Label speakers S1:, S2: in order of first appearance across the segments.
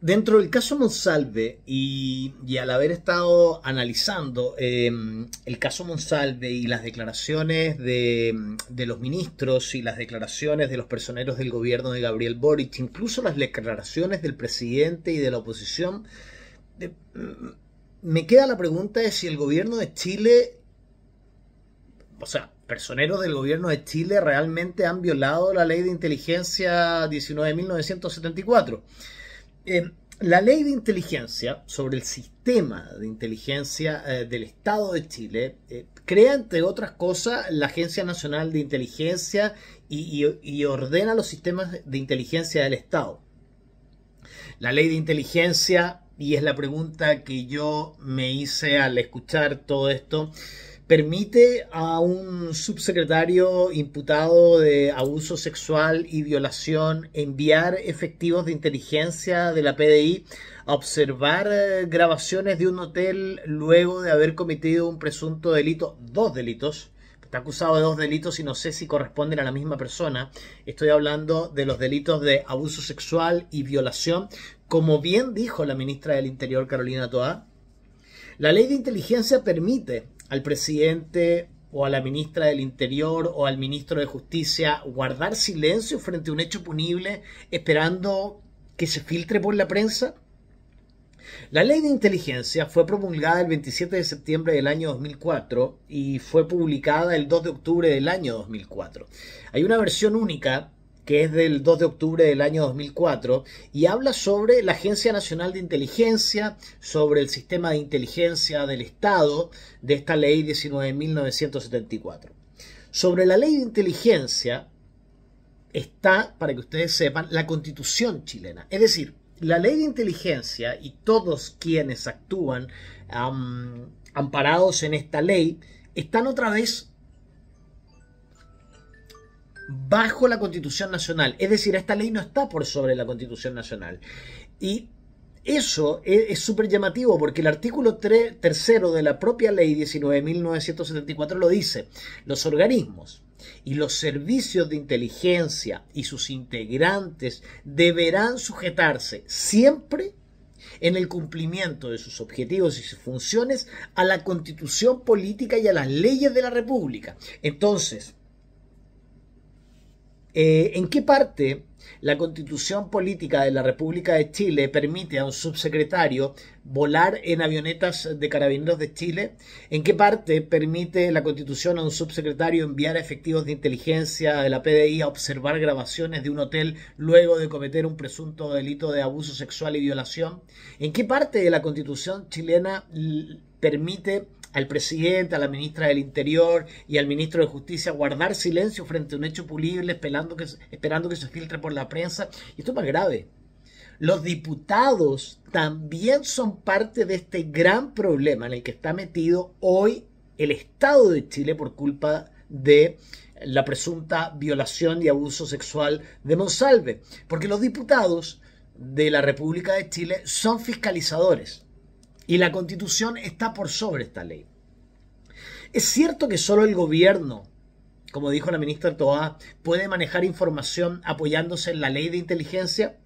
S1: Dentro del caso Monsalve y, al haber estado analizando eh, el caso Monsalve y las declaraciones de, los ministros y las declaraciones de los personeros del gobierno de Gabriel Boric, incluso las declaraciones del presidente y de la oposición, eh, mm, me queda la pregunta de si el gobierno de Chile, o sea, personeros del gobierno de Chile realmente han violado la ley de inteligencia 19.974. Eh, la ley de inteligencia sobre el sistema de inteligencia eh, del Estado de Chile eh, crea, entre otras cosas, la Agencia Nacional de Inteligencia y ordena los sistemas de inteligencia del Estado. La ley de inteligencia, y es la pregunta que yo me hice al escuchar todo esto, permite a un subsecretario imputado de abuso sexual y violación enviar efectivos de inteligencia de la PDI a observar eh, grabaciones de un hotel luego de haber cometido un presunto delito, dos delitos. Está acusado de dos delitos y no sé si corresponden a la misma persona. Estoy hablando de los delitos de abuso sexual y violación. Como bien dijo la ministra del Interior, Carolina Toa, la ley de inteligencia permite al presidente o a la ministra del Interior o al ministro de Justicia guardar silencio frente a un hecho punible esperando que se filtre por la prensa? La ley de inteligencia fue promulgada el 27 de septiembre del año 2004 y fue publicada el 2 de octubre del año 2004. Hay una versión única que es del 2 de octubre del año 2004, y habla sobre la Agencia Nacional de Inteligencia, sobre el sistema de inteligencia del Estado de esta ley 19.974. Sobre la ley de inteligencia está, para que ustedes sepan, la constitución chilena. Es decir, la ley de inteligencia y todos quienes actúan amparados en esta ley están otra vez bajo la Constitución Nacional. Es decir, esta ley no está por sobre la Constitución Nacional. Y eso e-, es súper llamativo porque el artículo 3, tercero de la propia ley 19.974 lo dice. Los organismos y los servicios de inteligencia y sus integrantes deberán sujetarse siempre en el cumplimiento de sus objetivos y sus funciones a la constitución política y a las leyes de la República. Entonces, eh, ¿En qué parte la constitución política de la República de Chile permite a un subsecretario volar en avionetas de carabineros de Chile? ¿En qué parte permite la constitución a un subsecretario enviar efectivos de inteligencia de la PDI a observar grabaciones de un hotel luego de cometer un presunto delito de abuso sexual y violación? ¿En qué parte de la constitución chilena permite al presidente, a la ministra del Interior y al ministro de Justicia guardar silencio frente a un hecho pulible, esperando que, esperando que se filtre por la prensa. Y esto es más grave. Los diputados también son parte de este gran problema en el que está metido hoy el Estado de Chile por culpa de la presunta violación y abuso sexual de Monsalve. Porque los diputados de la República de Chile son fiscalizadores y la constitución está por sobre esta ley. Es cierto que solo el gobierno, como dijo la ministra Toá, puede manejar información apoyándose en la ley de inteligencia.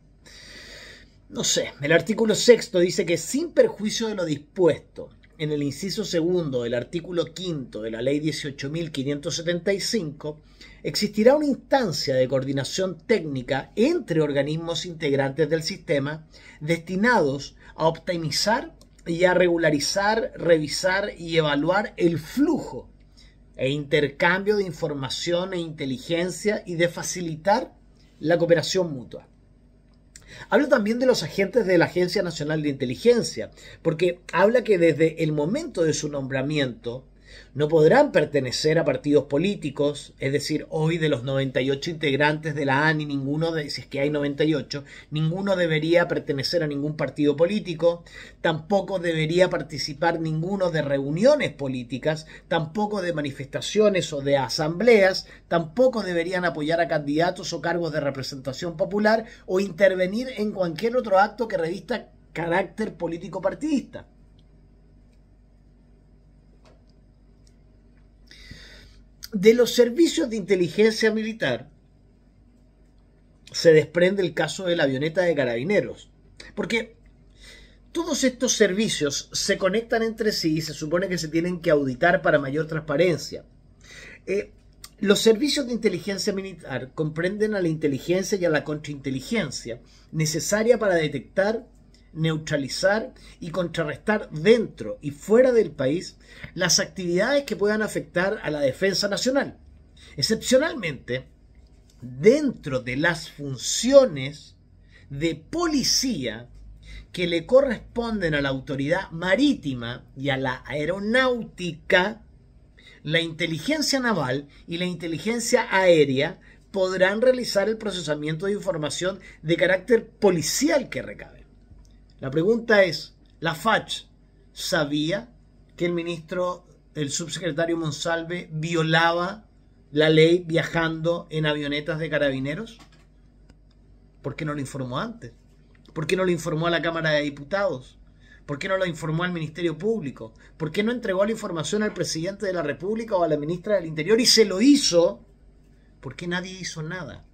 S1: No sé, el artículo sexto dice que sin perjuicio de lo dispuesto en el inciso segundo del artículo quinto de la ley 18.575, existirá una instancia de coordinación técnica entre organismos integrantes del sistema destinados a optimizar y a regularizar, revisar y evaluar el flujo e intercambio de información e inteligencia y de facilitar la cooperación mutua. Hablo también de los agentes de la Agencia Nacional de Inteligencia, porque habla que desde el momento de su nombramiento, no podrán pertenecer a partidos políticos, es decir, hoy de los 98 integrantes de la ANI, ninguno, de, si es que hay 98, ninguno debería pertenecer a ningún partido político, tampoco debería participar ninguno de reuniones políticas, tampoco de manifestaciones o de asambleas, tampoco deberían apoyar a candidatos o cargos de representación popular o intervenir en cualquier otro acto que revista carácter político partidista. De los servicios de inteligencia militar se desprende el caso de la avioneta de carabineros, porque todos estos servicios se conectan entre sí y se supone que se tienen que auditar para mayor transparencia. Eh, los servicios de inteligencia militar comprenden a la inteligencia y a la contrainteligencia necesaria para detectar neutralizar y contrarrestar dentro y fuera del país las actividades que puedan afectar a la defensa nacional. Excepcionalmente, dentro de las funciones de policía que le corresponden a la autoridad marítima y a la aeronáutica, la inteligencia naval y la inteligencia aérea podrán realizar el procesamiento de información de carácter policial que recabe. La pregunta es, ¿la FACH sabía que el ministro, el subsecretario Monsalve, violaba la ley viajando en avionetas de carabineros? ¿Por qué no lo informó antes? ¿Por qué no lo informó a la Cámara de Diputados? ¿Por qué no lo informó al Ministerio Público? ¿Por qué no entregó la información al presidente de la República o a la ministra del Interior y se lo hizo? ¿Por qué nadie hizo nada?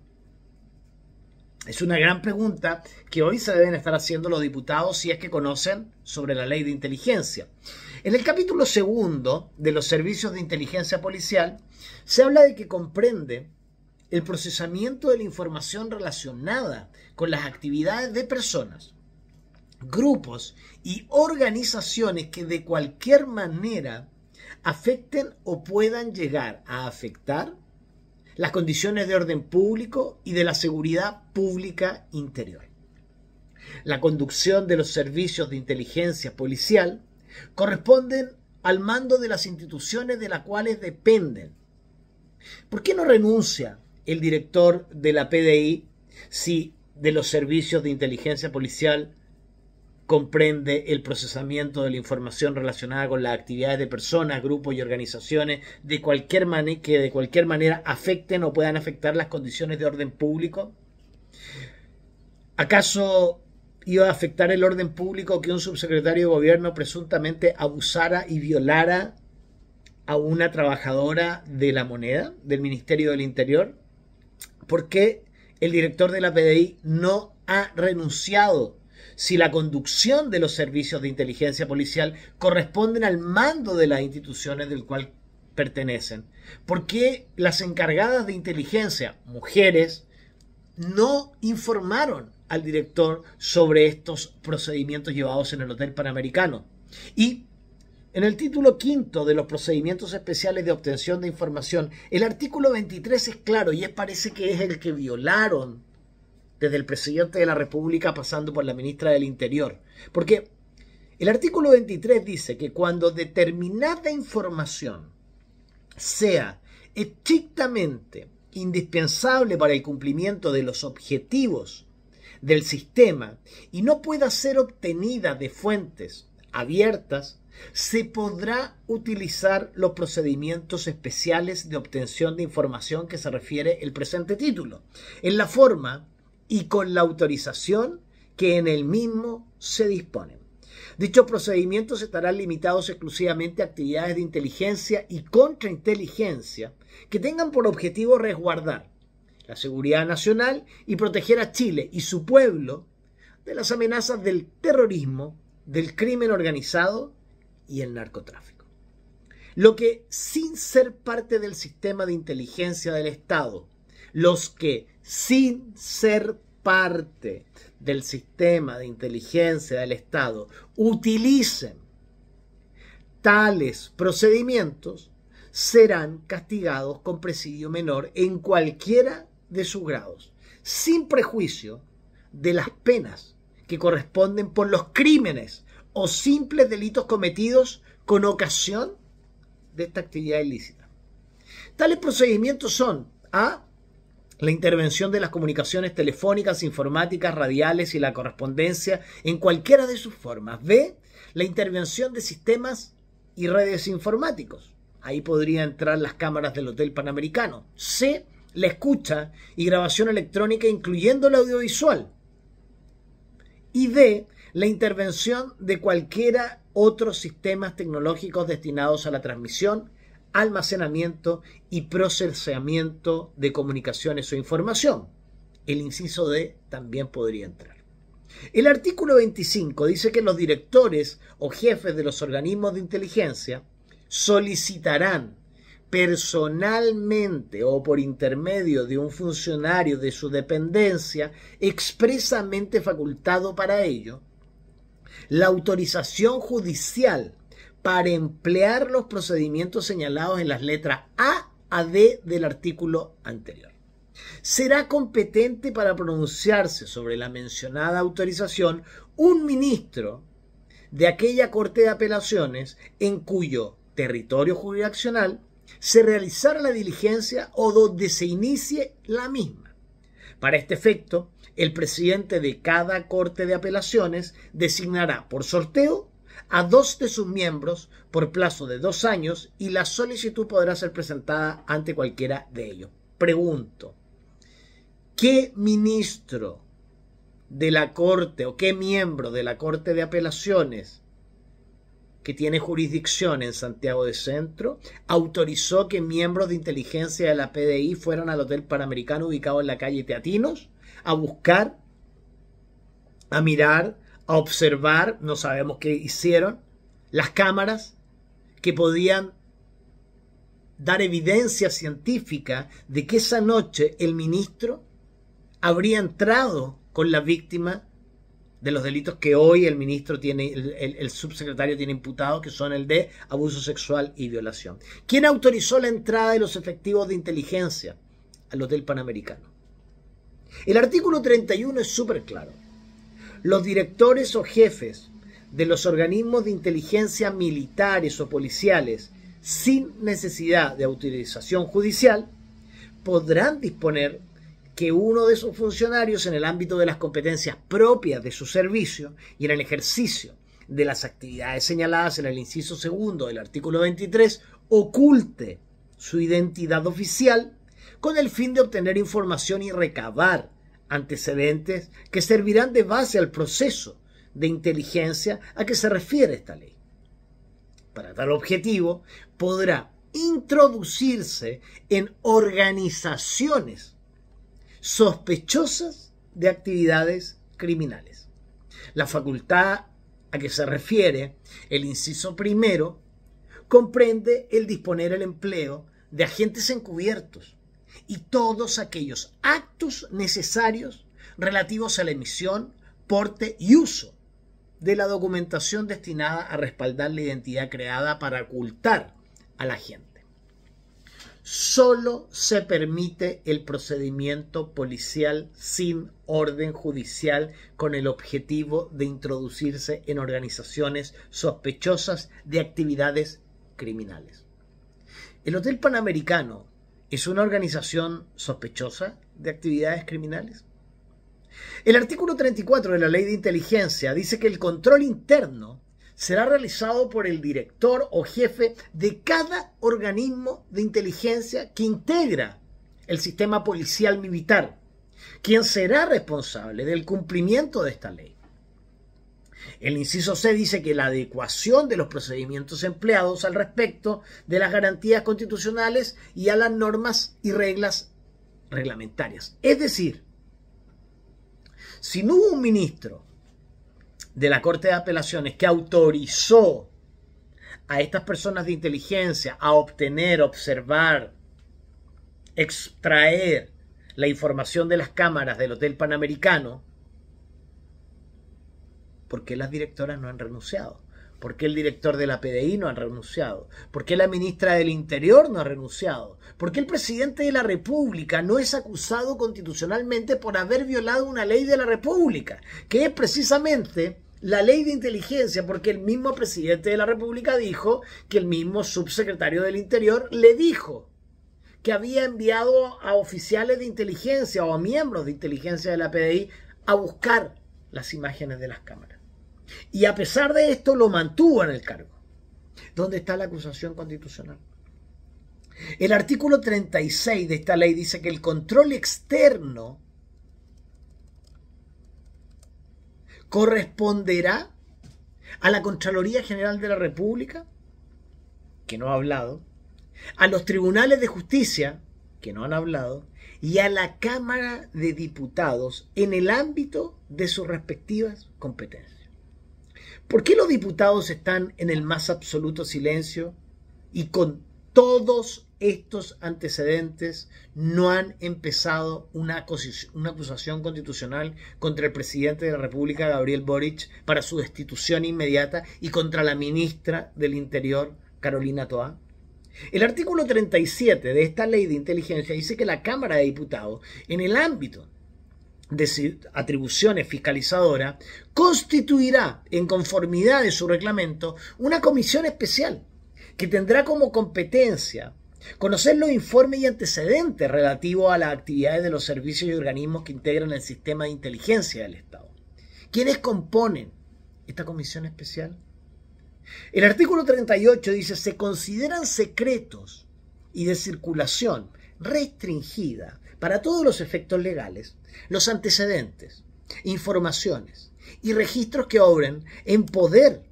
S1: Es una gran pregunta que hoy se deben estar haciendo los diputados si es que conocen sobre la ley de inteligencia. En el capítulo segundo de los servicios de inteligencia policial se habla de que comprende el procesamiento de la información relacionada con las actividades de personas, grupos y organizaciones que de cualquier manera afecten o puedan llegar a afectar las condiciones de orden público y de la seguridad pública interior. La conducción de los servicios de inteligencia policial corresponden al mando de las instituciones de las cuales dependen. ¿Por qué no renuncia el director de la PDI si de los servicios de inteligencia policial comprende el procesamiento de la información relacionada con las actividades de personas, grupos y organizaciones de cualquier que de cualquier manera afecten o puedan afectar las condiciones de orden público? ¿Acaso iba a afectar el orden público que un subsecretario de gobierno presuntamente abusara y violara a una trabajadora de la moneda del Ministerio del Interior? ¿Por qué el director de la PDI no ha renunciado si la conducción de los servicios de inteligencia policial corresponden al mando de las instituciones del cual pertenecen. ¿Por qué las encargadas de inteligencia, mujeres, no informaron al director sobre estos procedimientos llevados en el Hotel Panamericano? Y en el título quinto de los procedimientos especiales de obtención de información, el artículo 23 es claro y es, parece que es el que violaron desde el presidente de la República pasando por la ministra del Interior. Porque el artículo 23 dice que cuando determinada información sea estrictamente indispensable para el cumplimiento de los objetivos del sistema y no pueda ser obtenida de fuentes abiertas, se podrá utilizar los procedimientos especiales de obtención de información que se refiere el presente título, en la forma y con la autorización que en el mismo se disponen. Dichos procedimientos estarán limitados exclusivamente a actividades de inteligencia y contrainteligencia que tengan por objetivo resguardar la seguridad nacional y proteger a Chile y su pueblo de las amenazas del terrorismo, del crimen organizado y el narcotráfico. Lo que, sin ser parte del sistema de inteligencia del Estado, los que sin ser parte del sistema de inteligencia del Estado utilicen tales procedimientos serán castigados con presidio menor en cualquiera de sus grados, sin prejuicio de las penas que corresponden por los crímenes o simples delitos cometidos con ocasión de esta actividad ilícita. Tales procedimientos son A la intervención de las comunicaciones telefónicas, informáticas, radiales y la correspondencia en cualquiera de sus formas. B, la intervención de sistemas y redes informáticos. Ahí podría entrar las cámaras del Hotel Panamericano. C, la escucha y grabación electrónica incluyendo el audiovisual. Y D, la intervención de cualquiera otros sistemas tecnológicos destinados a la transmisión, almacenamiento y procesamiento de comunicaciones o información. El inciso D también podría entrar. El artículo 25 dice que los directores o jefes de los organismos de inteligencia solicitarán personalmente o por intermedio de un funcionario de su dependencia expresamente facultado para ello la autorización judicial para emplear los procedimientos señalados en las letras A a D del artículo anterior. Será competente para pronunciarse sobre la mencionada autorización un ministro de aquella Corte de Apelaciones en cuyo territorio jurisdiccional se realizara la diligencia o donde se inicie la misma. Para este efecto, el presidente de cada Corte de Apelaciones designará por sorteo a dos de sus miembros por plazo de dos años y la solicitud podrá ser presentada ante cualquiera de ellos. Pregunto, ¿qué ministro de la Corte o qué miembro de la Corte de Apelaciones que tiene jurisdicción en Santiago de Centro, autorizó que miembros de inteligencia de la PDI fueran al Hotel Panamericano ubicado en la calle Teatinos a buscar, a mirar, a observar, no sabemos qué hicieron, las cámaras que podían dar evidencia científica de que esa noche el ministro habría entrado con la víctima de los delitos que hoy el ministro tiene, el, subsecretario tiene imputado, que son el de abuso sexual y violación. ¿Quién autorizó la entrada de los efectivos de inteligencia al Hotel Panamericano? El artículo 31 es súper claro los directores o jefes de los organismos de inteligencia militares o policiales, sin necesidad de autorización judicial, podrán disponer que uno de sus funcionarios en el ámbito de las competencias propias de su servicio y en el ejercicio de las actividades señaladas en el inciso segundo del artículo 23 oculte su identidad oficial con el fin de obtener información y recabar antecedentes que servirán de base al proceso de inteligencia a que se refiere esta ley. Para tal objetivo, podrá introducirse en organizaciones sospechosas de actividades criminales. La facultad a que se refiere el inciso primero comprende el disponer el empleo de agentes encubiertos y todos aquellos actos necesarios relativos a la emisión, porte y uso de la documentación destinada a respaldar la identidad creada para ocultar a la gente. Solo se permite el procedimiento policial sin orden judicial con el objetivo de introducirse en organizaciones sospechosas de actividades criminales. El Hotel Panamericano ¿Es una organización sospechosa de actividades criminales? El artículo 34 de la Ley de Inteligencia dice que el control interno será realizado por el director o jefe de cada organismo de inteligencia que integra el sistema policial militar, quien será responsable del cumplimiento de esta ley. El inciso C dice que la adecuación de los procedimientos empleados al respecto de las garantías constitucionales y a las normas y reglas reglamentarias. Es decir, si no hubo un ministro de la Corte de Apelaciones que autorizó a estas personas de inteligencia a obtener, observar, extraer la información de las cámaras del Hotel Panamericano, ¿Por qué las directoras no han renunciado? ¿Por qué el director de la PDI no ha renunciado? ¿Por qué la ministra del Interior no ha renunciado? ¿Por qué el presidente de la República no es acusado constitucionalmente por haber violado una ley de la República? Que es precisamente la ley de inteligencia, porque el mismo presidente de la República dijo que el mismo subsecretario del Interior le dijo que había enviado a oficiales de inteligencia o a miembros de inteligencia de la PDI a buscar las imágenes de las cámaras. Y a pesar de esto lo mantuvo en el cargo. ¿Dónde está la acusación constitucional? El artículo 36 de esta ley dice que el control externo corresponderá a la Contraloría General de la República, que no ha hablado, a los tribunales de justicia, que no han hablado, y a la Cámara de Diputados en el ámbito de sus respectivas competencias. ¿Por qué los diputados están en el más absoluto silencio y con todos estos antecedentes no han empezado una, una acusación constitucional contra el presidente de la República, Gabriel Boric, para su destitución inmediata y contra la ministra del Interior, Carolina Toa? El artículo 37 de esta ley de inteligencia dice que la Cámara de Diputados, en el ámbito de atribuciones fiscalizadoras, constituirá, en conformidad de su reglamento, una comisión especial que tendrá como competencia conocer los informes y antecedentes relativos a las actividades de los servicios y organismos que integran el sistema de inteligencia del Estado. ¿Quiénes componen esta comisión especial? El artículo 38 dice, se consideran secretos y de circulación restringida para todos los efectos legales los antecedentes, informaciones y registros que obren en poder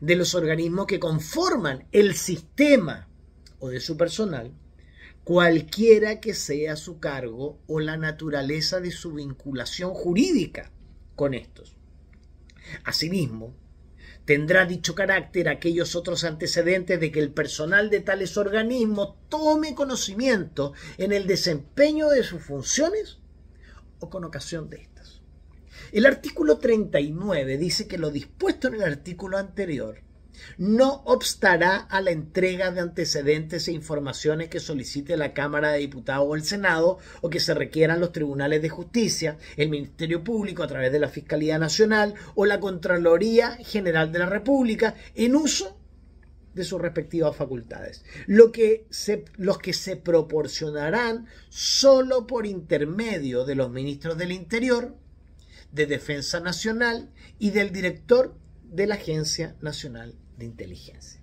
S1: de los organismos que conforman el sistema o de su personal, cualquiera que sea su cargo o la naturaleza de su vinculación jurídica con estos. Asimismo, tendrá dicho carácter aquellos otros antecedentes de que el personal de tales organismos tome conocimiento en el desempeño de sus funciones o con ocasión de estas. El artículo 39 dice que lo dispuesto en el artículo anterior no obstará a la entrega de antecedentes e informaciones que solicite la Cámara de Diputados o el Senado o que se requieran los tribunales de justicia, el Ministerio Público a través de la Fiscalía Nacional o la Contraloría General de la República en uso de sus respectivas facultades, lo que se, los que se proporcionarán solo por intermedio de los ministros del Interior, de Defensa Nacional y del director de la Agencia Nacional de inteligencia.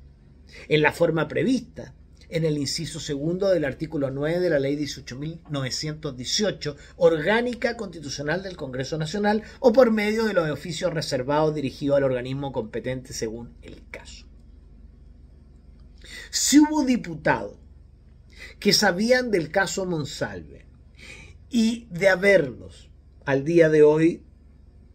S1: En la forma prevista, en el inciso segundo del artículo 9 de la Ley 18.918, orgánica constitucional del Congreso Nacional, o por medio de los oficios reservados dirigidos al organismo competente según el caso. Si hubo diputados que sabían del caso Monsalve y de haberlos al día de hoy,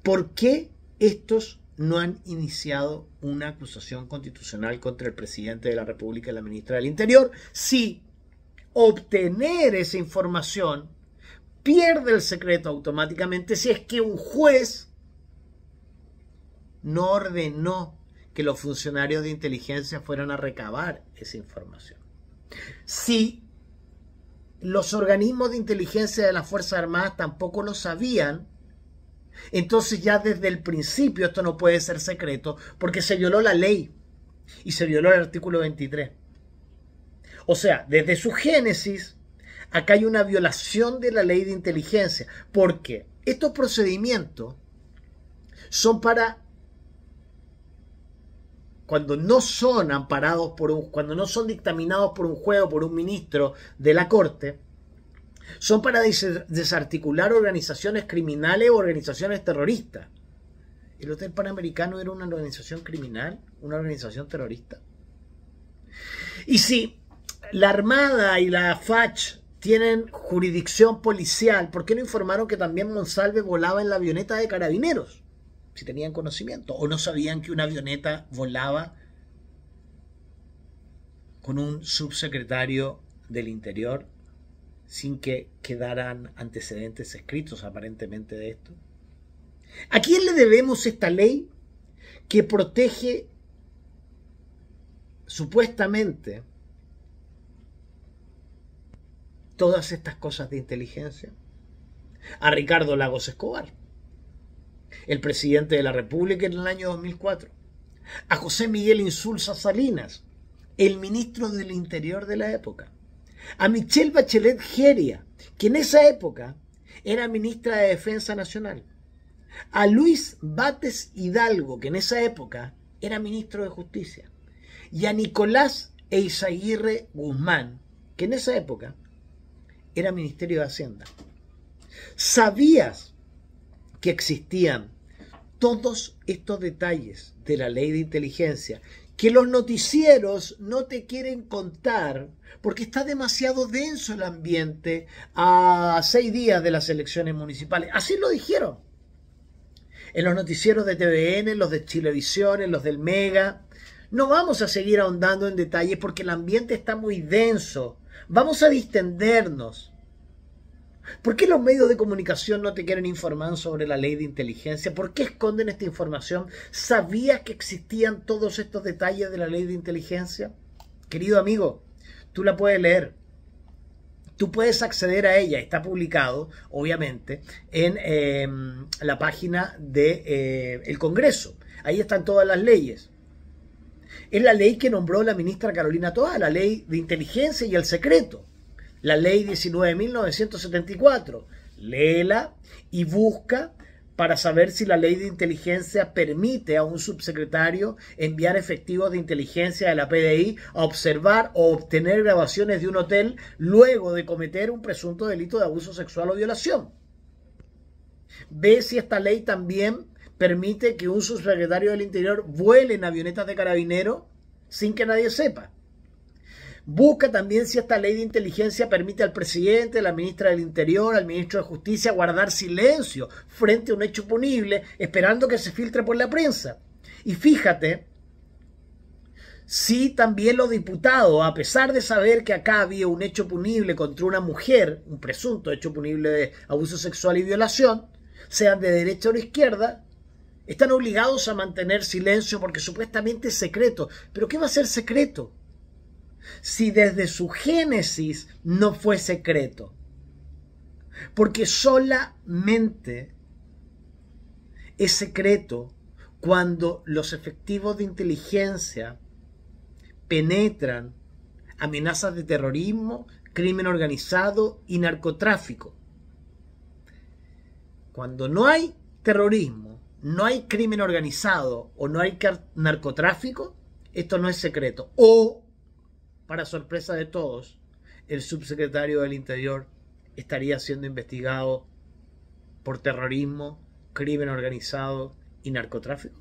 S1: ¿por qué estos no han iniciado una acusación constitucional contra el presidente de la República y la ministra del Interior si obtener esa información pierde el secreto automáticamente si es que un juez no ordenó que los funcionarios de inteligencia fueran a recabar esa información. Si los organismos de inteligencia de las Fuerzas Armadas tampoco lo sabían, entonces ya desde el principio esto no puede ser secreto porque se violó la ley y se violó el artículo 23. O sea, desde su génesis, acá hay una violación de la ley de inteligencia porque estos procedimientos son para cuando no son amparados por un, cuando no son dictaminados por un juez o por un ministro de la corte, son para desarticular organizaciones criminales o organizaciones terroristas. ¿El Hotel Panamericano era una organización criminal? ¿Una organización terrorista? Y si la Armada y la FACH tienen jurisdicción policial, ¿por qué no informaron que también Monsalve volaba en la avioneta de carabineros? Si tenían conocimiento. ¿O no sabían que una avioneta volaba con un subsecretario del Interior sin que quedaran antecedentes escritos aparentemente de esto? ¿A quién le debemos esta ley que protege supuestamente todas estas cosas de inteligencia? A Ricardo Lagos Escobar, el presidente de la República en el año 2004. A José Miguel Insulza Salinas, el ministro del Interior de la época a Michelle Bachelet Geria, que en esa época era ministra de Defensa Nacional, a Luis Bates Hidalgo, que en esa época era ministro de Justicia, y a Nicolás Eizaguirre Guzmán, que en esa época era Ministerio de Hacienda. ¿Sabías que existían todos estos detalles de la ley de inteligencia que los noticieros no te quieren contar porque está demasiado denso el ambiente a seis días de las elecciones municipales. Así lo dijeron. En los noticieros de TVN, en los de Chilevisión, en los del Mega. No vamos a seguir ahondando en detalles porque el ambiente está muy denso. Vamos a distendernos. ¿Por qué los medios de comunicación no te quieren informar sobre la ley de inteligencia? ¿Por qué esconden esta información? ¿Sabías que existían todos estos detalles de la ley de inteligencia? Querido amigo, tú la puedes leer. Tú puedes acceder a ella, está publicado, obviamente, en em, la página del de, eh, el Congreso. Ahí están todas las leyes. Es la ley que nombró la ministra Carolina Toa, la ley de inteligencia y el secreto la ley 19.974. Léela y busca para saber si la ley de inteligencia permite a un subsecretario enviar efectivos de inteligencia de la PDI a observar o obtener grabaciones de un hotel luego de cometer un presunto delito de abuso sexual o violación. Ve si esta ley también permite que un subsecretario del Interior vuele en avionetas de carabinero sin que nadie sepa. Busca también si esta ley de inteligencia permite al presidente, a la ministra del Interior, al ministro de Justicia guardar silencio frente a un hecho punible, esperando que se filtre por la prensa. Y fíjate si también los diputados, a pesar de saber que acá había un hecho punible contra una mujer, un presunto hecho punible de abuso sexual y violación, sean de derecha o de izquierda, están obligados a mantener silencio porque supuestamente es secreto. ¿Pero qué va a ser secreto? si desde su génesis no fue secreto. Porque solamente es secreto cuando los efectivos de inteligencia penetran amenazas de terrorismo, crimen organizado y narcotráfico. Cuando no hay terrorismo, no hay crimen organizado o no hay narcotráfico, esto no es secreto. O para sorpresa de todos, el subsecretario del Interior estaría siendo investigado por terrorismo, crimen organizado y narcotráfico?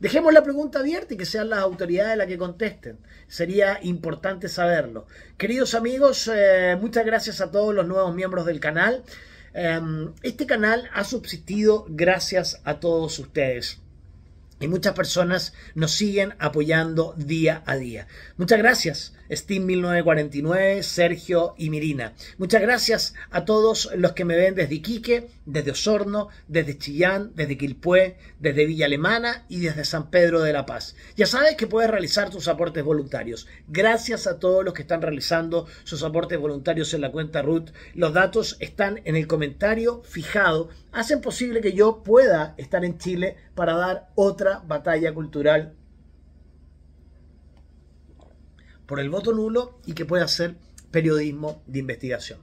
S1: Dejemos la pregunta abierta y que sean las autoridades las que contesten. Sería importante saberlo. Queridos amigos, eh, muchas gracias a todos los nuevos miembros del canal. Em, este canal ha subsistido gracias a todos ustedes. Y muchas personas nos siguen apoyando día a día. Muchas gracias, Steam 1949, Sergio y Mirina. Muchas gracias a todos los que me ven desde Iquique, desde Osorno, desde Chillán, desde Quilpué, desde Villa Alemana y desde San Pedro de la Paz. Ya sabes que puedes realizar tus aportes voluntarios. Gracias a todos los que están realizando sus aportes voluntarios en la cuenta RUT. Los datos están en el comentario fijado. Hacen posible que yo pueda estar en Chile para dar otra batalla cultural por el voto nulo y que pueda hacer periodismo de investigación.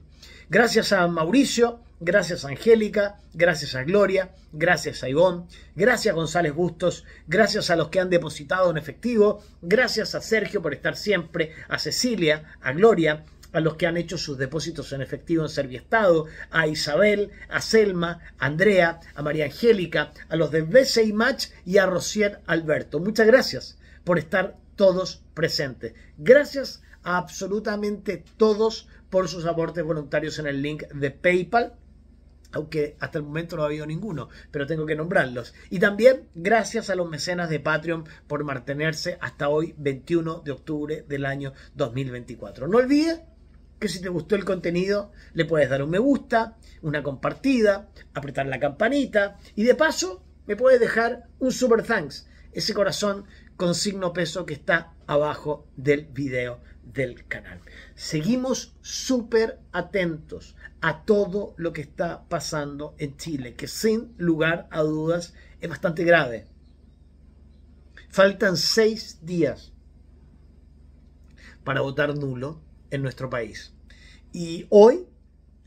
S1: Gracias a Mauricio, Gracias a Angélica, gracias a Gloria, gracias a Ivonne, gracias a González Bustos, gracias a los que han depositado en efectivo, gracias a Sergio por estar siempre, a Cecilia, a Gloria, a los que han hecho sus depósitos en efectivo en Serviestado, a Isabel, a Selma, a Andrea, a María Angélica, a los de BCI Match y a Rosier Alberto. Muchas gracias por estar todos presentes. Gracias a absolutamente todos por sus aportes voluntarios en el link de PayPal aunque hasta el momento no ha habido ninguno, pero tengo que nombrarlos. Y también gracias a los mecenas de Patreon por mantenerse hasta hoy, 21 de octubre del año 2024. No olvides que si te gustó el contenido, le puedes dar un me gusta, una compartida, apretar la campanita y de paso me puedes dejar un super thanks, ese corazón con signo peso que está abajo del video del canal. Seguimos súper atentos a todo lo que está pasando en Chile, que sin lugar a dudas es bastante grave. Faltan seis días para votar nulo en nuestro país. Y hoy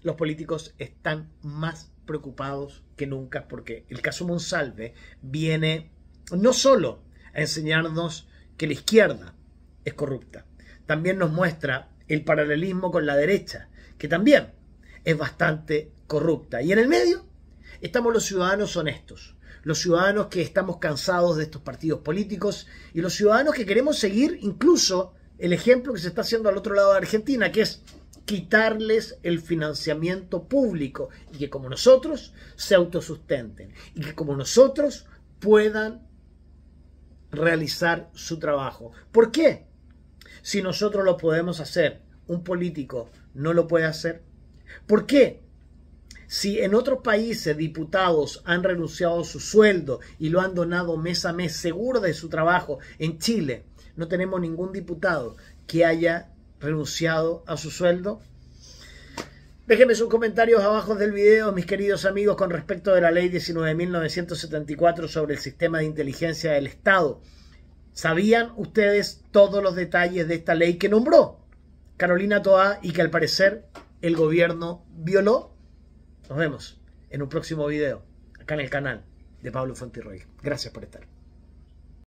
S1: los políticos están más preocupados que nunca porque el caso Monsalve viene no solo a enseñarnos que la izquierda es corrupta, también nos muestra el paralelismo con la derecha, que también es bastante corrupta. Y en el medio estamos los ciudadanos honestos, los ciudadanos que estamos cansados de estos partidos políticos y los ciudadanos que queremos seguir incluso el ejemplo que se está haciendo al otro lado de Argentina, que es quitarles el financiamiento público y que como nosotros se autosustenten y que como nosotros puedan realizar su trabajo. ¿Por qué? Si nosotros lo podemos hacer, un político no lo puede hacer. ¿Por qué? Si en otros países diputados han renunciado a su sueldo y lo han donado mes a mes seguro de su trabajo, en Chile no tenemos ningún diputado que haya renunciado a su sueldo. Déjenme sus comentarios abajo del video, mis queridos amigos, con respecto de la ley 19.974 sobre el sistema de inteligencia del Estado. ¿Sabían ustedes todos los detalles de esta ley que nombró Carolina Toa y que al parecer el gobierno violó? Nos vemos en un próximo video acá en el canal de Pablo Roig. Gracias por estar.